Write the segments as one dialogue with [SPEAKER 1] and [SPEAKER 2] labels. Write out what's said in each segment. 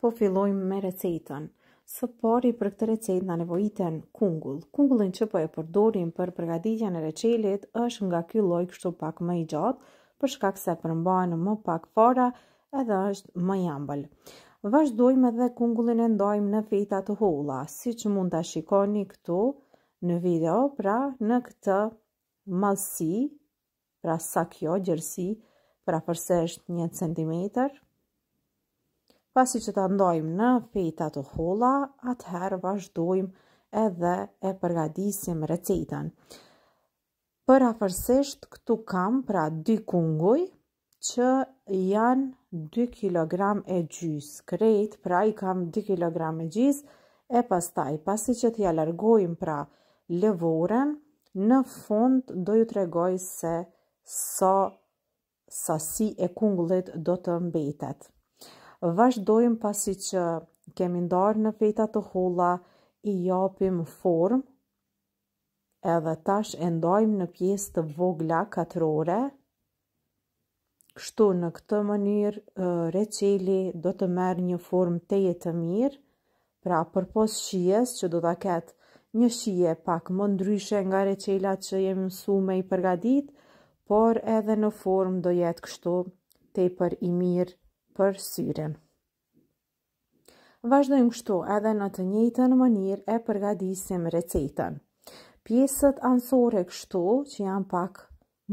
[SPEAKER 1] po fillojmë me recetën. Së pari për këtë recetë na nevojiten kungull. Kungullin që po e përdorim për përgatitjen e reçelit është nga ky lloj kështu pak më i gjatë, për shkak se përmban më pak fara edhe është më i ëmbël. Vazdojmë edhe kungullin e ndajmë në feta të holla, siç mund ta shikoni këtu në video, pra në këtë malsi, pra sa kjo gjërsi, pra përse është një centimetrë, pasi që të ndojmë në feta të hola, atëherë vazhdojmë edhe e përgadisim recetën. Për afërsisht, këtu kam pra dy kunguj që janë 2 kg e gjys. Krejt, pra i kam 2 kg e gjys e pastaj, pasi që t'ja largojmë pra levoren, në fund do ju tregoj se sa si sasi e kungullit do të mbetet vazhdojmë pasi që kemi ndarë në feta të hulla, i japim form, edhe tash e ndajmë në pjesë të vogla katrore, kështu në këtë mënyrë reqeli do të merë një form të jetë mirë, pra për shies që do të ketë një shie pak më ndryshe nga reqela që jemi mësu me i përgadit, por edhe në form do jetë kështu te për i mirë për syren. Vazhdojmë kështu edhe në të njëtën mënir e përgadisim recetën. Pjesët ansore kështu që janë pak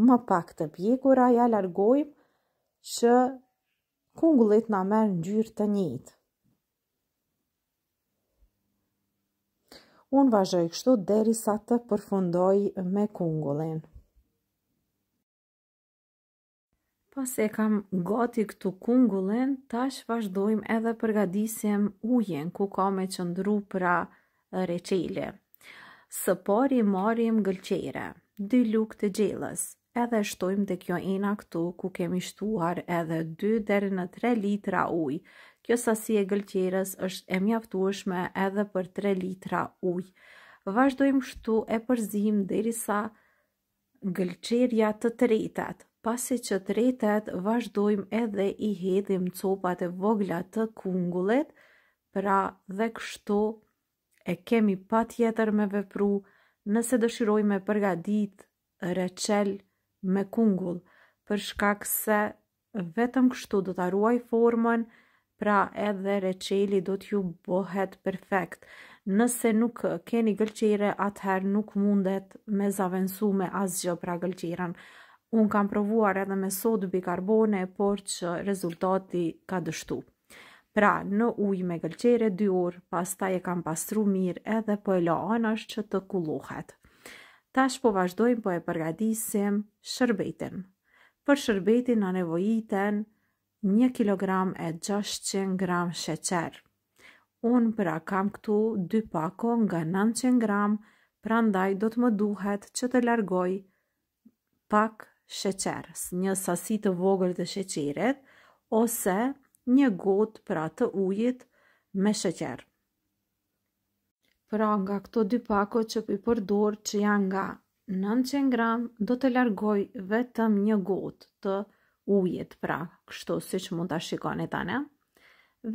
[SPEAKER 1] më pak të pjekura ja largojmë që kungullit nga merë në gjyrë të njëtë. Unë vazhoj kështu deri sa të përfundoj me kungullin. Pas e kam gati këtu kungullin, tash vazhdojmë edhe përgadisim ujen ku ka me qëndru pra reqele. Së pari marim gëlqere, dy lukë të gjelës, edhe shtojmë të kjo ena këtu ku kemi shtuar edhe 2 deri në 3 litra ujë. Kjo sasi e gëlqeres është e mjaftueshme edhe për 3 litra ujë. Vazhdojmë shtu e përzim derisa gëlqerja të tretet, pasi që të vazhdojmë edhe i hedhim copat e vogla të kungullet, pra dhe kështu e kemi pa tjetër me vepru nëse dëshirojmë me përgadit reqel me kungull, për shkak se vetëm kështu do të ruaj formën, pra edhe reqeli do t'ju bohet perfekt. Nëse nuk keni gëlqire, atëherë nuk mundet me zavensu me asgjë pra gëlqiren. Unë kam provuar edhe me sodë bikarbone, por që rezultati ka dështu. Pra, në ujë me gëlqere 2 orë, pas ta e kam pasru mirë edhe po e lo anash që të kulohet. Tash po vazhdojmë po e përgadisim shërbetin. Për shërbetin në nevojiten 1 kg e 600 g sheqer. Unë pra kam këtu 2 pako nga 900 g, prandaj do të më duhet që të largoj pak sheqerës, një sasi të vogër të sheqerit ose një gotë pra të ujit me sheqer. Pra nga këto dy pako që për përdor që janë nga 900 gram, do të largoj vetëm një gotë të ujit, pra kështu si që mund të shikoni ne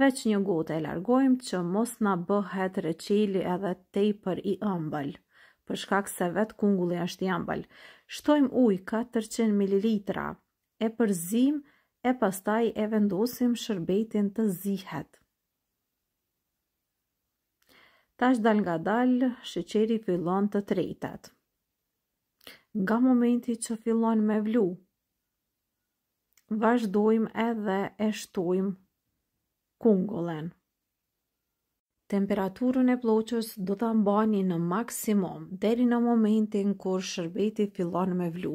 [SPEAKER 1] Veç një gotë e largojmë që mos nga bëhet reqili edhe tej për i ëmbëllë për shkak se vetë kungulli është jambal. Shtojmë uj 400 ml, e përzim e pastaj e vendosim shërbetin të zihet. Tash dal nga dal, shëqeri fillon të trejtet. Nga momenti që fillon me vlu, vazhdojmë edhe e shtojmë kungullen. Temperaturën e ploqës do të mbani në maksimum deri në momentin kur shërbeti fillon me vlu.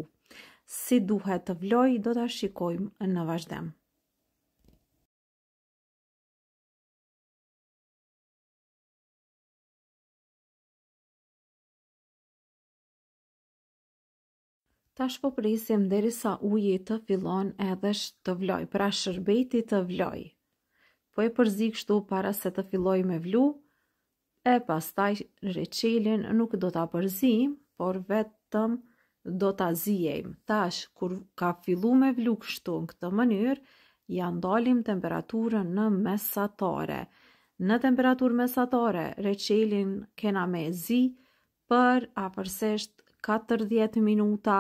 [SPEAKER 1] Si duhet të vloj, do të shikojmë në vazhdem. Tash po presim deri sa uji të fillon edhe të vloj, pra shërbeti të vloj. Po e përzi kështu para se të filloj me vlu, e pas taj reqelin nuk do të përzi, por vetëm do të azijem. Tash, kur ka fillu me vlu kështu në këtë mënyr, ja ndalim temperaturën në mesatare. Në temperaturë mesatare, reqelin kena me zi për apërsesht 40 minuta,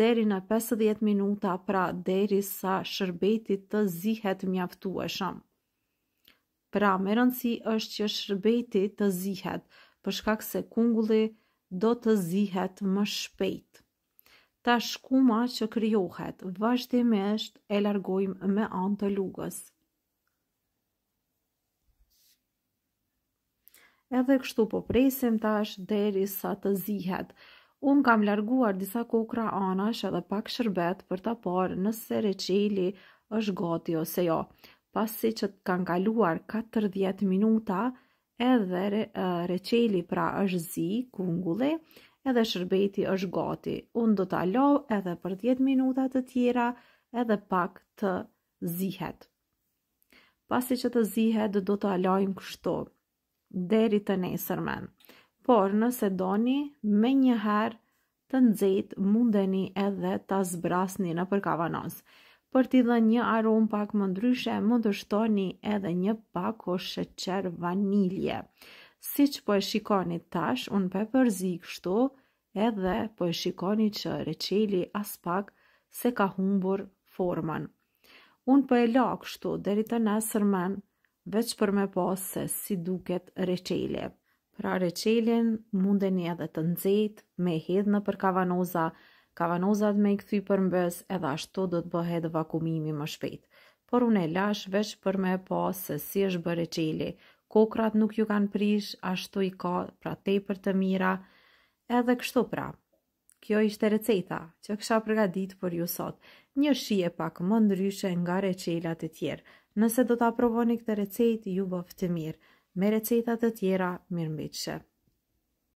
[SPEAKER 1] deri në 50 minuta, pra deri sa shërbetit të zihet mjaftu e shumë. Pra, me rëndësi është që shërbeti të zihet, përshkak se kungulli do të zihet më shpejt. Ta shkuma që kryohet, vazhdimisht e largojmë me anë të lugës. Edhe kështu po presim tash deri sa të zihet. Unë kam larguar disa kokra anash edhe pak shërbet për ta parë nëse reqeli është gati ose jo. Ja pasi që të kanë kaluar 40 minuta, edhe re, reqeli pra është zi, kungulli, edhe shërbeti është gati. Unë do të alohë edhe për 10 minuta të tjera, edhe pak të zihet. Pasi që të zihet, do të alojmë kështu, deri të nesërmen. Por nëse doni, me njëherë të nëzit mundeni edhe të zbrasni në përkavanosë për t'i dhe një arom pak më ndryshe, mund të shtoni edhe një pak o shëqer vanilje. Si që po e shikoni tash, unë pe përzi kështu, edhe po e shikoni që reqeli as pak se ka humbur formën. Unë po e la kështu, deri të nesër men, veç për me posë se si duket reqeli. Pra reqelin mundeni edhe të nëzit me hedhë në përkavanoza, kavanozat me i këthy për mbës edhe ashtu do të bëhet vakumimi më shpejt. Por unë e lash vesh për me po se si është bërë qeli, kokrat nuk ju kanë prish, ashtu i ka pra te për të mira, edhe kështu pra. Kjo ishte receta që kësha përgadit për ju sot, një shie pak më ndryshe nga reqelat e tjerë. Nëse do të aprovoni këtë recetë, ju bëftë të mirë. Me recetat e tjera, mirë mbitëshe.